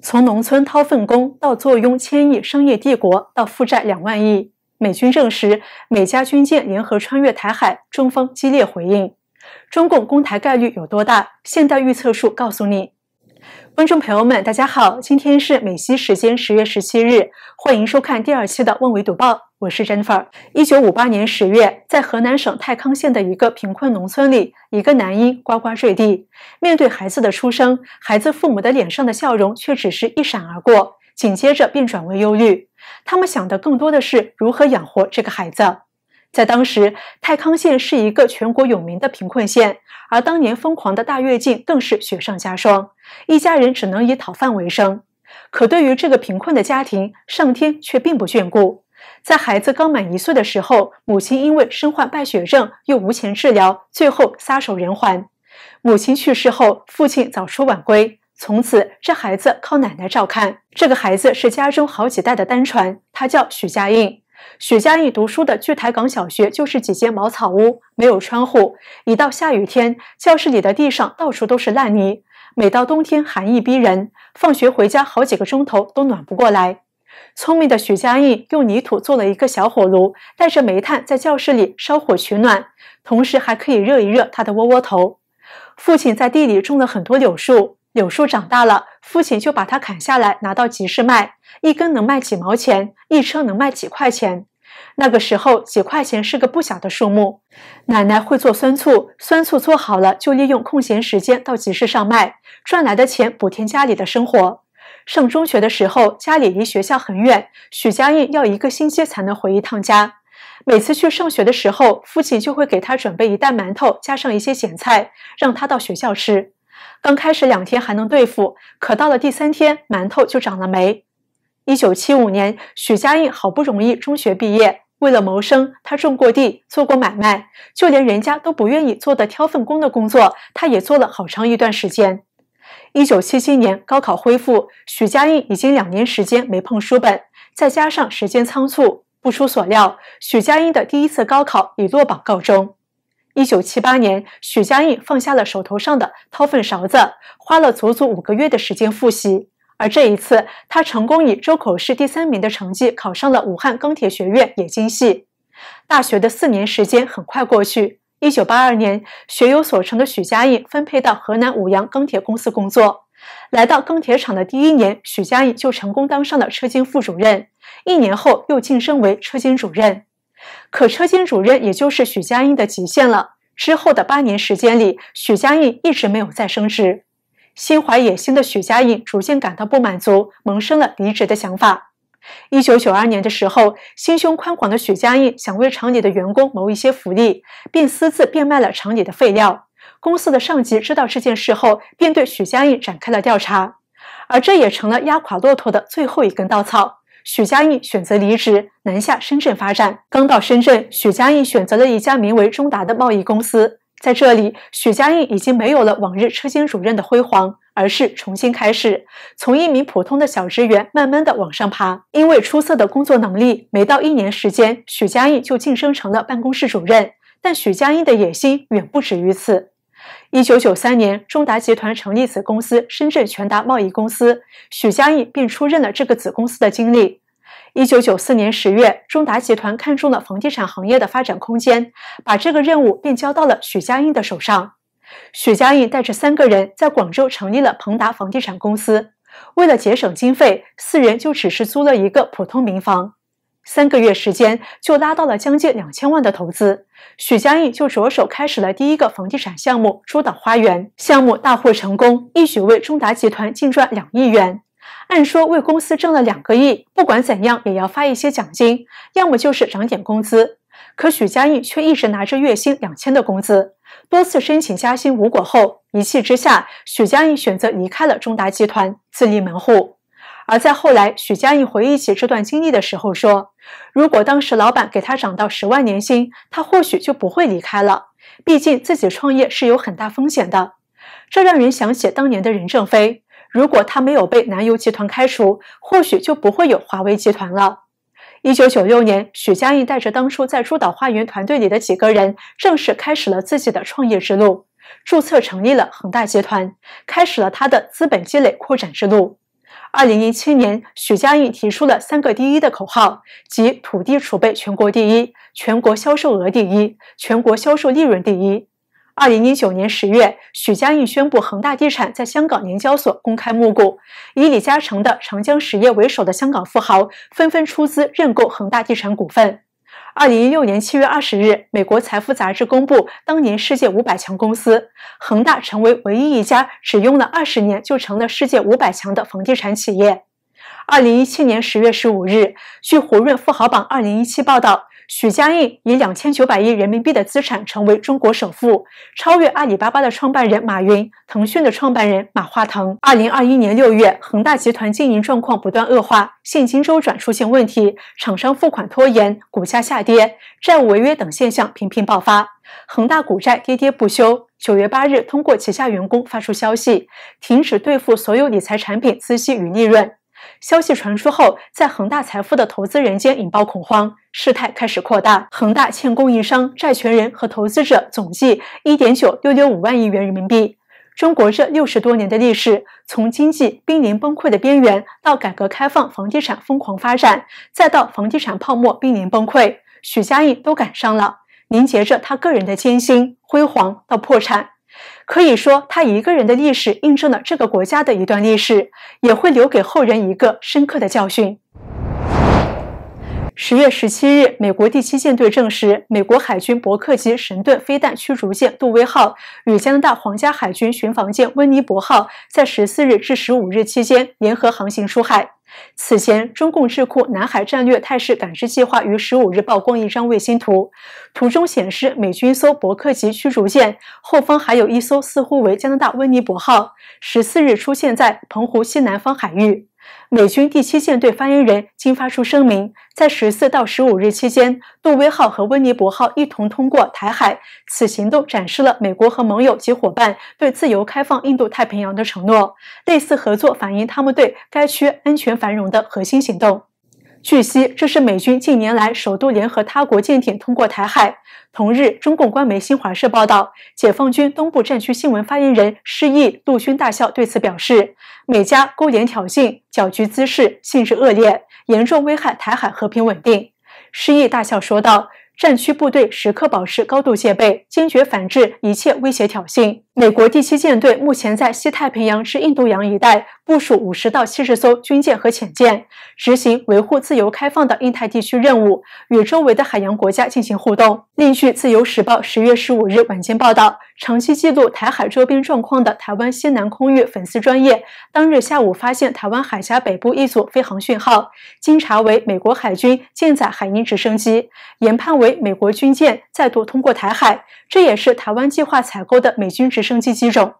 从农村掏粪工到坐拥千亿商业帝国，到负债两万亿，美军证实美加军舰联合穿越台海，中方激烈回应。中共攻台概率有多大？现代预测数告诉你。观众朋友们，大家好！今天是美西时间十月十七日，欢迎收看第二期的《问维读报》，我是 Jennifer。一九五八年十月，在河南省太康县的一个贫困农村里，一个男婴呱呱坠地。面对孩子的出生，孩子父母的脸上的笑容却只是一闪而过，紧接着便转为忧虑。他们想的更多的是如何养活这个孩子。在当时，太康县是一个全国有名的贫困县，而当年疯狂的大跃进更是雪上加霜。一家人只能以讨饭为生，可对于这个贫困的家庭，上天却并不眷顾。在孩子刚满一岁的时候，母亲因为身患败血症，又无钱治疗，最后撒手人寰。母亲去世后，父亲早出晚归，从此这孩子靠奶奶照看。这个孩子是家中好几代的单传，他叫许家印。许家印读书的巨台港小学就是几间茅草屋，没有窗户，一到下雨天，教室里的地上到处都是烂泥。每到冬天，寒意逼人，放学回家好几个钟头都暖不过来。聪明的许家印用泥土做了一个小火炉，带着煤炭在教室里烧火取暖，同时还可以热一热他的窝窝头。父亲在地里种了很多柳树，柳树长大了，父亲就把它砍下来拿到集市卖，一根能卖几毛钱，一车能卖几块钱。那个时候，几块钱是个不小的数目。奶奶会做酸醋，酸醋做好了就利用空闲时间到集市上卖，赚来的钱补贴家里的生活。上中学的时候，家里离学校很远，许家印要一个星期才能回一趟家。每次去上学的时候，父亲就会给他准备一袋馒头，加上一些咸菜，让他到学校吃。刚开始两天还能对付，可到了第三天，馒头就长了霉。一九七五年，许家印好不容易中学毕业，为了谋生，他种过地，做过买卖，就连人家都不愿意做的挑粪工的工作，他也做了好长一段时间。一九七七年高考恢复，许家印已经两年时间没碰书本，再加上时间仓促，不出所料，许家印的第一次高考以落榜告终。一九七八年，许家印放下了手头上的掏粪勺子，花了足足五个月的时间复习。而这一次，他成功以周口市第三名的成绩考上了武汉钢铁学院冶金系。大学的四年时间很快过去。一九八二年，学有所成的许家印分配到河南舞阳钢铁公司工作。来到钢铁厂的第一年，许家印就成功当上了车间副主任。一年后，又晋升为车间主任。可车间主任，也就是许家印的极限了。之后的八年时间里，许家印一直没有再升职。心怀野心的许家印逐渐感到不满足，萌生了离职的想法。一九九二年的时候，心胸宽广的许家印想为厂里的员工谋一些福利，并私自变卖了厂里的废料。公司的上级知道这件事后，便对许家印展开了调查，而这也成了压垮骆驼的最后一根稻草。许家印选择离职，南下深圳发展。刚到深圳，许家印选择了一家名为中达的贸易公司。在这里，许家印已经没有了往日车间主任的辉煌，而是重新开始，从一名普通的小职员慢慢的往上爬。因为出色的工作能力，没到一年时间，许家印就晋升成了办公室主任。但许家印的野心远不止于此。一九九三年，中达集团成立子公司深圳全达贸易公司，许家印便出任了这个子公司的经理。一九九四年十月，中达集团看中了房地产行业的发展空间，把这个任务便交到了许家印的手上。许家印带着三个人在广州成立了鹏达房地产公司。为了节省经费，四人就只是租了一个普通民房。三个月时间就拉到了将近两千万的投资，许家印就着手开始了第一个房地产项目——珠岛花园。项目大获成功，一举为中达集团净赚两亿元。按说为公司挣了两个亿，不管怎样也要发一些奖金，要么就是涨点工资。可许家印却一直拿着月薪两千的工资，多次申请加薪无果后，一气之下，许家印选择离开了中达集团，自立门户。而在后来，许家印回忆起这段经历的时候说：“如果当时老板给他涨到十万年薪，他或许就不会离开了。毕竟自己创业是有很大风险的。”这让人想起当年的任正非。如果他没有被南油集团开除，或许就不会有华为集团了。一九九六年，许家印带着当初在珠岛花园团队里的几个人，正式开始了自己的创业之路，注册成立了恒大集团，开始了他的资本积累扩展之路。二零零七年，许家印提出了“三个第一”的口号，即土地储备全国第一，全国销售额第一，全国销售利润第一。二零零九年十月，许家印宣布恒大地产在香港联交所公开募股，以李嘉诚的长江实业为首的香港富豪纷纷出资认购恒大地产股份。二零一六年七月二十日，美国财富杂志公布当年世界五百强公司，恒大成为唯一一家只用了二十年就成了世界五百强的房地产企业。二零一七年十月十五日，据胡润富豪榜二零一七报道。许家印以两千九百亿人民币的资产成为中国首富，超越阿里巴巴的创办人马云、腾讯的创办人马化腾。二零二一年六月，恒大集团经营状况不断恶化，现金周转出现问题，厂商付款拖延，股价下跌，债务违约等现象频频爆发。恒大股债跌跌不休。九月八日，通过旗下员工发出消息，停止兑付所有理财产品孳息与利润。消息传出后，在恒大财富的投资人间引爆恐慌，事态开始扩大。恒大欠供应商、债权人和投资者总计一点九六六五万亿元人民币。中国这六十多年的历史，从经济濒临崩溃的边缘，到改革开放、房地产疯狂发展，再到房地产泡沫濒临崩溃，许家印都赶上了，凝结着他个人的艰辛、辉煌到破产。可以说，他一个人的历史印证了这个国家的一段历史，也会留给后人一个深刻的教训。十月十七日，美国第七舰队证实，美国海军伯克级神盾飞弹驱逐舰杜威号与加拿大皇家海军巡防舰温尼伯号在十四日至十五日期间联合航行出海。此前，中共智库南海战略态势感知计划于十五日曝光一张卫星图，图中显示美军一艘伯克级驱逐舰后方还有一艘，似乎为加拿大温尼伯号，十四日出现在澎湖西南方海域。美军第七舰队发言人今发出声明，在十四到十五日期间，杜威号和温尼伯号一同通过台海。此行动展示了美国和盟友及伙伴对自由开放印度太平洋的承诺。类似合作反映他们对该区安全繁荣的核心行动。据悉，这是美军近年来首度联合他国舰艇通过台海。同日，中共官媒新华社报道，解放军东部战区新闻发言人施毅、陆军大校对此表示，美加勾连挑衅、搅局滋事，性质恶劣，严重危害台海和平稳定。施毅大校说道，战区部队时刻保持高度戒备，坚决反制一切威胁挑衅。美国第七舰队目前在西太平洋至印度洋一带部署五十到七十艘军舰和潜舰，执行维护自由开放的印太地区任务，与周围的海洋国家进行互动。另据《自由时报》十月十五日晚间报道，长期记录台海周边状况的台湾西南空域粉丝专业，当日下午发现台湾海峡北部一组飞航讯号，经查为美国海军舰载海鹰直升机，研判为美国军舰再度通过台海，这也是台湾计划采购的美军直。升级机种。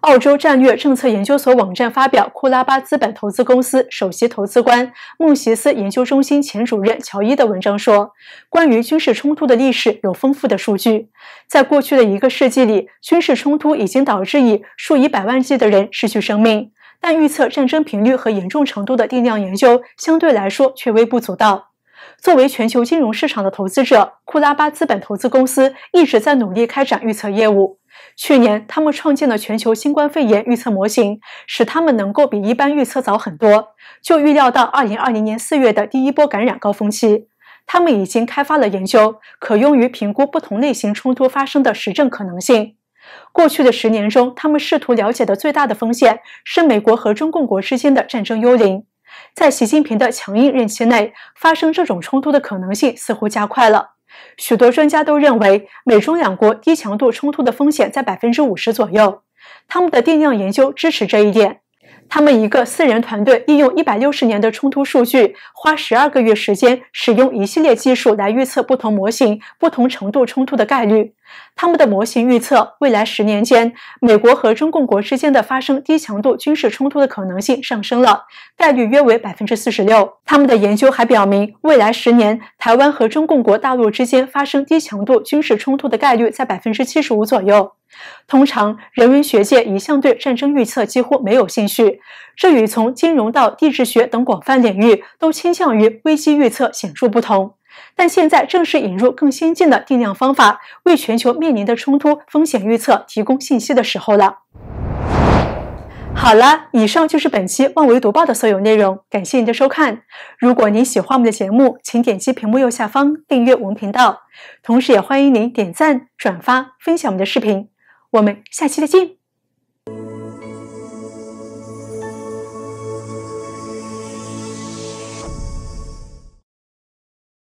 澳洲战略政策研究所网站发表库拉巴资本投资公司首席投资官、穆席斯研究中心前主任乔伊的文章说：“关于军事冲突的历史有丰富的数据，在过去的一个世纪里，军事冲突已经导致以数以百万计的人失去生命。但预测战争频率和严重程度的定量研究相对来说却微不足道。”作为全球金融市场的投资者，库拉巴资本投资公司一直在努力开展预测业务。去年，他们创建了全球新冠肺炎预测模型，使他们能够比一般预测早很多，就预料到2020年4月的第一波感染高峰期。他们已经开发了研究，可用于评估不同类型冲突发生的实证可能性。过去的十年中，他们试图了解的最大的风险是美国和中共国之间的战争幽灵。在习近平的强硬任期内，发生这种冲突的可能性似乎加快了许多。专家都认为，美中两国低强度冲突的风险在百分之五十左右，他们的定量研究支持这一点。他们一个四人团队利用一百六十年的冲突数据，花十二个月时间，使用一系列技术来预测不同模型、不同程度冲突的概率。他们的模型预测，未来十年间，美国和中共国之间的发生低强度军事冲突的可能性上升了，概率约为百分之四十六。他们的研究还表明，未来十年，台湾和中共国大陆之间发生低强度军事冲突的概率在百分之七十五左右。通常，人文学界一向对战争预测几乎没有兴趣，这与从金融到地质学等广泛领域都倾向于危机预测显著不同。但现在正是引入更先进的定量方法，为全球面临的冲突风险预测提供信息的时候了。好了，以上就是本期万维读报的所有内容，感谢您的收看。如果您喜欢我们的节目，请点击屏幕右下方订阅我们频道，同时也欢迎您点赞、转发、分享我们的视频。我们下期再见。